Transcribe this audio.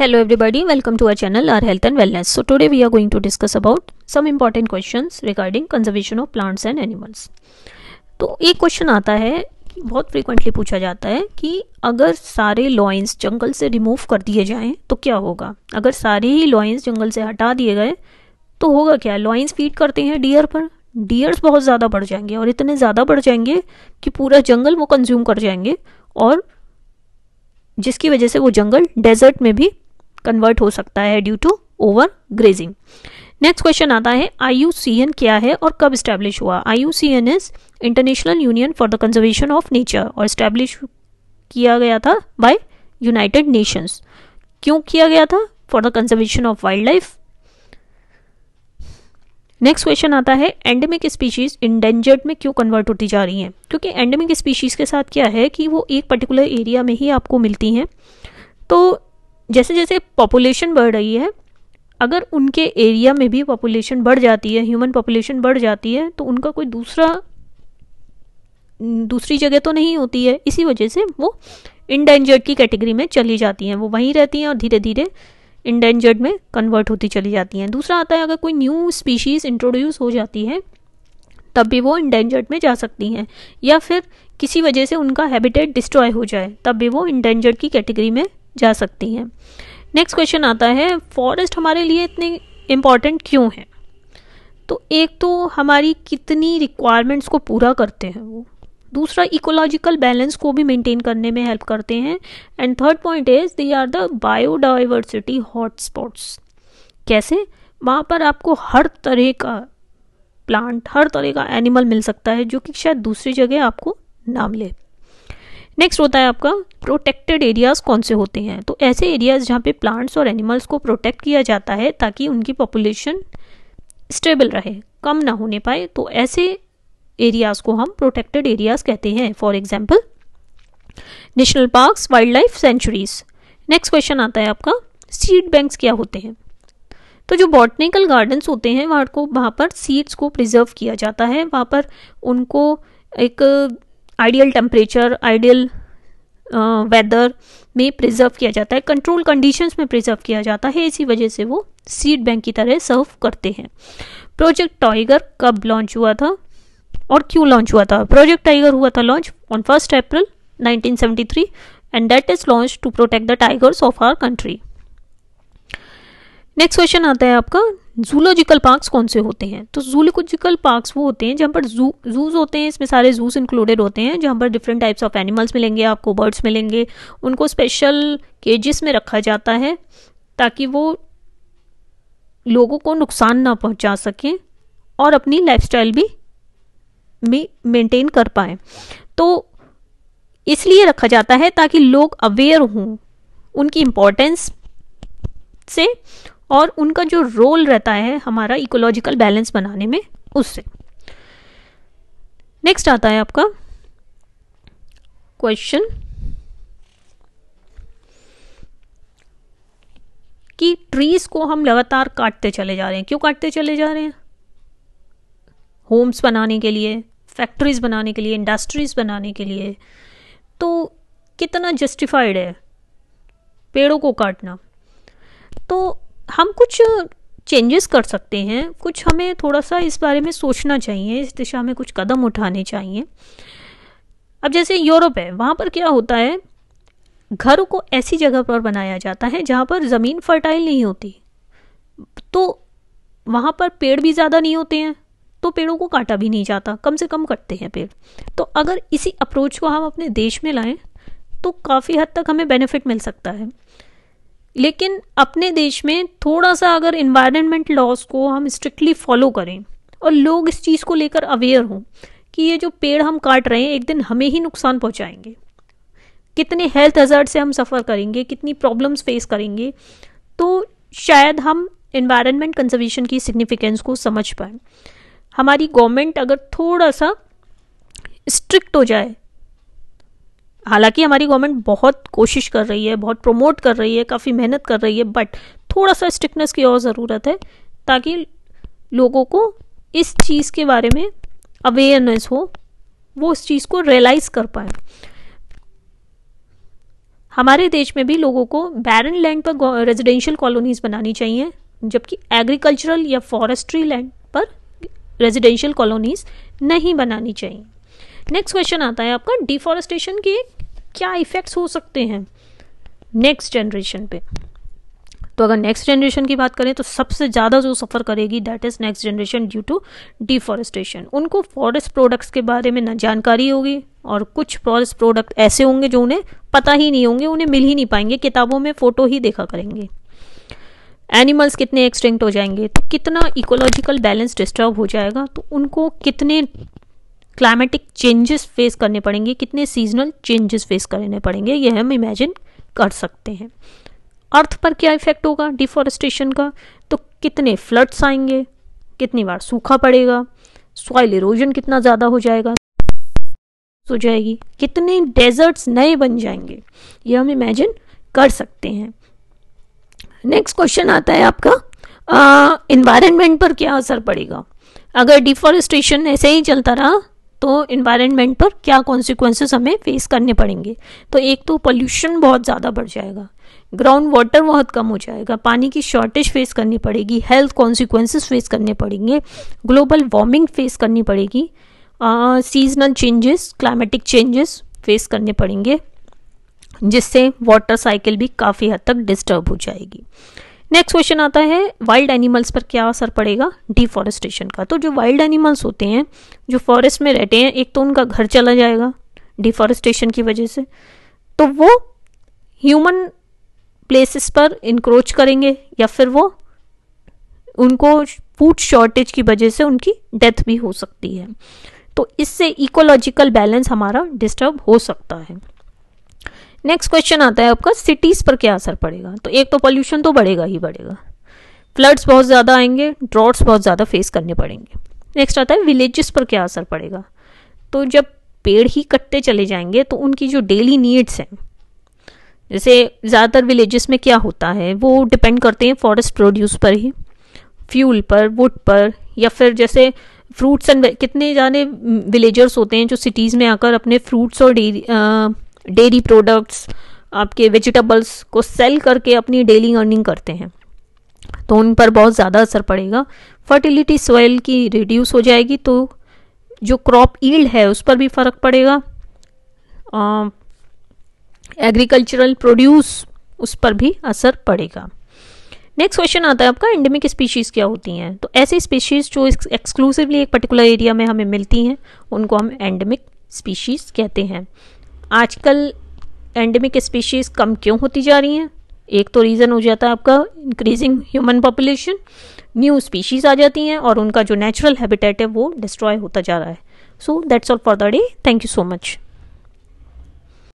hello everybody welcome to our channel are health and wellness so today we are going to discuss about some important questions regarding conservation of plants and animals तो एक question आता है बहुत frequently पूछा जाता है कि अगर सारे लॉइंस जंगल से रिमूव कर दिए जाएं तो क्या होगा अगर सारे ही लॉइंस जंगल से हटा दिए गए तो होगा क्या लॉइंस फीड करते हैं डियर पर डियर्स बहुत ज़्यादा बढ़ जाएंगे और इतने ज़्यादा बढ़ जाएंगे कि पूरा जंगल वो कंज्यूम कर जाएंगे और जिसकी वजह से वो जंगल डेजर्ट में भी कन्वर्ट हो सकता है due to over grazing next question आता है आई क्या है और कब स्टैब्लिश हुआ I U C N is international union for the conservation of nature और स्टैब्लिश किया गया था बाय यूनाइटेड नेशंस क्यों किया गया था for the conservation of wildlife next question आता है एंडेमिक स्पीशीज इंडेंजर्ड में क्यों कन्वर्ट होती जा रही हैं क्योंकि एंडेमिक स्पीशीज के साथ क्या है कि वो एक पर्टिकुलर एरिया में ही आपको मिलती हैं तो जैसे जैसे पॉपुलेशन बढ़ रही है अगर उनके एरिया में भी पॉपुलेशन बढ़ जाती है ह्यूमन पॉपुलेशन बढ़ जाती है तो उनका कोई दूसरा दूसरी जगह तो नहीं होती है इसी वजह से वो इंडेंजर्ड की कैटेगरी में चली जाती हैं वो वहीं रहती हैं और धीरे धीरे इंडेंजर्ड में कन्वर्ट होती चली जाती हैं दूसरा आता है अगर कोई न्यू स्पीशीज़ इंट्रोड्यूस हो जाती है तब भी वो इंडेंजर्ड में जा सकती हैं या फिर किसी वजह से उनका हैबिटेट डिस्ट्रॉय हो जाए तब भी वो इंडेंजर्ड की कैटेगरी में जा सकती हैं नेक्स्ट क्वेश्चन आता है फॉरेस्ट हमारे लिए इतने इम्पॉर्टेंट क्यों हैं तो एक तो हमारी कितनी रिक्वायरमेंट्स को पूरा करते हैं वो दूसरा इकोलॉजिकल बैलेंस को भी मेंटेन करने में हेल्प करते हैं and third point is they are the biodiversity hotspots कैसे वहाँ पर आपको हर तरह का प्लांट हर तरह का एनिमल मिल सकता है जो कि शायद दूसरी जगह आपको ना मिले नेक्स्ट होता है आपका प्रोटेक्टेड एरियाज़ कौन से होते हैं तो ऐसे एरियाज़ जहाँ पे प्लांट्स और एनिमल्स को प्रोटेक्ट किया जाता है ताकि उनकी पॉपुलेशन स्टेबल रहे कम ना होने पाए तो ऐसे एरियाज़ को हम प्रोटेक्टेड एरियाज़ कहते हैं for example national parks wildlife sanctuaries next question आता है आपका सीड बैंक्स क्या होते हैं तो जो बॉटनिकल गार्डन्स होते हैं वहाँ को वहाँ पर सीड्स को प्रिजर्व किया जाता है वहाँ पर उनको एक आइडियल टेम्परेचर आइडियल वेदर में प्रिजर्व किया जाता है कंट्रोल कंडीशंस में प्रिजर्व किया जाता है इसी वजह से वो सीड बैंक की तरह सर्व करते हैं प्रोजेक्ट टाइगर कब लॉन्च हुआ था और क्यों लॉन्च हुआ था प्रोजेक्ट टाइगर हुआ था launch on first April 1973 and that is launch to protect the tigers of our country next question आता है आपका जूलॉजिकल पार्क्स कौन से होते हैं तो जूलॉजिकल पार्क्स वो होते हैं जहाँ पर जू जूज होते हैं इसमें सारे जूस इंक्लूडेड होते हैं जहाँ पर डिफरेंट टाइप्स ऑफ एनिमल्स मिलेंगे आपको बर्ड्स मिलेंगे उनको स्पेशल केजेस में रखा जाता है ताकि वो लोगों को नुकसान ना पहुंचा सकें और अपनी स्टाइल भी मेनटेन कर पाए तो इसलिए रखा जाता है ताकि लोग अवेयर हों उनकी इम्पोर्टेंस से और उनका जो रोल रहता है हमारा इकोलॉजिकल बैलेंस बनाने में उससे नेक्स्ट आता है आपका क्वेश्चन कि ट्रीज को हम लगातार काटते चले जा रहे हैं क्यों काटते चले जा रहे हैं होम्स बनाने के लिए फैक्ट्रीज बनाने के लिए इंडस्ट्रीज बनाने के लिए तो कितना जस्टिफाइड है पेड़ों को काटना तो हम कुछ चेंजेस कर सकते हैं कुछ हमें थोड़ा सा इस बारे में सोचना चाहिए इस दिशा में कुछ कदम उठाने चाहिए अब जैसे यूरोप है वहाँ पर क्या होता है घर को ऐसी जगह पर बनाया जाता है जहाँ पर ज़मीन फर्टाइल नहीं होती तो वहाँ पर पेड़ भी ज़्यादा नहीं होते हैं तो पेड़ों को काटा भी नहीं जाता कम से कम कटते हैं पेड़ तो अगर इसी अप्रोच को हम अपने देश में लाएं तो काफ़ी हद तक हमें बेनिफिट मिल सकता है लेकिन अपने देश में थोड़ा सा अगर इन्वायरमेंट लॉस को हम स्ट्रिक्टली फॉलो करें और लोग इस चीज़ को लेकर अवेयर हों कि ये जो पेड़ हम काट रहे हैं एक दिन हमें ही नुकसान पहुंचाएंगे कितने हेल्थ हजार्ड से हम सफ़र करेंगे कितनी प्रॉब्लम्स फेस करेंगे तो शायद हम इन्वायरमेंट कंजर्वेशन की सिग्निफिकेंस को समझ पाए हमारी गवर्नमेंट अगर थोड़ा सा स्ट्रिक्ट हो जाए हालांकि हमारी गवर्नमेंट बहुत कोशिश कर रही है बहुत प्रमोट कर रही है काफ़ी मेहनत कर रही है बट थोड़ा सा स्ट्रिक्टनेस की और ज़रूरत है ताकि लोगों को इस चीज़ के बारे में अवेयरनेस हो वो इस चीज़ को रियलाइज़ कर पाए हमारे देश में भी लोगों को बैरन लैंड पर रेजिडेंशियल कॉलोनीज बनानी चाहिए जबकि एग्रीकल्चरल या फॉरेस्ट्री लैंड पर रेजिडेंशियल कॉलोनीज नहीं बनानी चाहिए नेक्स्ट क्वेश्चन आता है आपका डिफॉरेस्टेशन की क्या इफ़ेक्ट्स हो सकते हैं नेक्स्ट जनरेशन पे तो अगर नेक्स्ट जनरेशन की बात करें तो सबसे ज़्यादा जो सफ़र करेगी that is next generation due to deforestation उनको फॉरेस्ट प्रोडक्ट्स के बारे में ना जानकारी होगी और कुछ फॉरेस्ट प्रोडक्ट ऐसे होंगे जो उन्हें पता ही नहीं होंगे उन्हें मिल ही नहीं पाएंगे किताबों में फ़ोटो ही देखा करेंगे एनिमल्स कितने एक्सटिंक्ट हो जाएंगे तो कितना इकोलॉजिकल बैलेंस डिस्टर्ब हो जाएगा तो उनको कितने क्लाइमेटिक चेंजेस फेस करने पड़ेंगे कितने सीजनल चेंजेस फेस करने पड़ेंगे ये हम इमेजिन कर सकते हैं अर्थ पर क्या इफेक्ट होगा डिफॉरेस्टेशन का तो कितने फ्लड्स आएंगे कितनी बार सूखा पड़ेगा सॉइल इरोजन कितना ज़्यादा हो जाएगा हो जाएगी कितने डेजर्ट्स नए बन जाएंगे ये हम इमेजिन कर सकते हैं नेक्स्ट क्वेश्चन आता है आपका इन्वायरमेंट पर क्या असर पड़ेगा अगर डिफॉरेस्टेशन ऐसे ही चलता रहा तो इन्वायरमेंट पर क्या कॉन्सिक्वेंसेस हमें फेस करने पड़ेंगे तो एक तो पोल्यूशन बहुत ज़्यादा बढ़ जाएगा ग्राउंड वाटर बहुत कम हो जाएगा पानी की शॉर्टेज फेस करनी पड़ेगी हेल्थ कॉन्सिक्वेंसेस फेस करने पड़ेंगे ग्लोबल वार्मिंग फेस करनी पड़ेगी seasonal changes climatic changes face करने पड़ेंगे जिससे वाटर साइकिल भी काफ़ी हद तक डिस्टर्ब हो जाएगी नेक्स्ट क्वेश्चन आता है वाइल्ड एनिमल्स पर क्या असर पड़ेगा डिफॉरेस्टेशन का तो जो वाइल्ड एनिमल्स होते हैं जो फॉरेस्ट में रहते हैं एक तो उनका घर चला जाएगा डिफॉरेस्टेशन की वजह से तो वो ह्यूमन प्लेसेस पर इंक्रोच करेंगे या फिर वो उनको फूड शॉर्टेज की वजह से उनकी डेथ भी हो सकती है तो इससे इकोलॉजिकल बैलेंस हमारा डिस्टर्ब हो सकता है नेक्स्ट क्वेश्चन आता है आपका सिटीज़ पर क्या असर पड़ेगा तो एक तो पॉल्यूशन तो बढ़ेगा ही बढ़ेगा फ्लड्स बहुत ज़्यादा आएंगे ड्रॉट्स बहुत ज़्यादा फेस करने पड़ेंगे नेक्स्ट आता है विलेजेस पर क्या असर पड़ेगा तो जब पेड़ ही कटते चले जाएंगे तो उनकी जो डेली नीड्स हैं जैसे ज़्यादातर विलेजेस में क्या होता है वो डिपेंड करते हैं फॉरेस्ट प्रोड्यूस पर ही फ्यूल पर वुड पर या फिर जैसे फ्रूट्स एंड कितने ज्यादा विलेजर्स होते हैं जो सिटीज़ में आकर अपने फ्रूट्स और डेरी डेयरी प्रोडक्ट्स आपके वेजिटेबल्स को सेल करके अपनी डेली अर्निंग करते हैं तो उन पर बहुत ज़्यादा असर पड़ेगा फर्टिलिटी सॉइल की रिड्यूस हो जाएगी तो जो क्रॉप ईल्ड है उस पर भी फ़र्क पड़ेगा एग्रीकल्चरल प्रोड्यूस उस पर भी असर पड़ेगा नेक्स्ट क्वेश्चन आता है आपका एंडेमिक स्पीशीज़ क्या होती हैं तो ऐसी स्पीशीज़ जो एक्सक्लूसिवली एक पर्टिकुलर एरिया में हमें मिलती हैं उनको हम एंडेमिक स्पीशीज़ कहते हैं आजकल एंडेमिक स्पीशीज़ कम क्यों होती जा रही हैं एक तो रीज़न हो जाता है आपका increasing human population new species आ जाती हैं और उनका जो नेचुरल हैबिटेट है वो डिस्ट्रॉय होता जा रहा है so that's all for the day thank you so much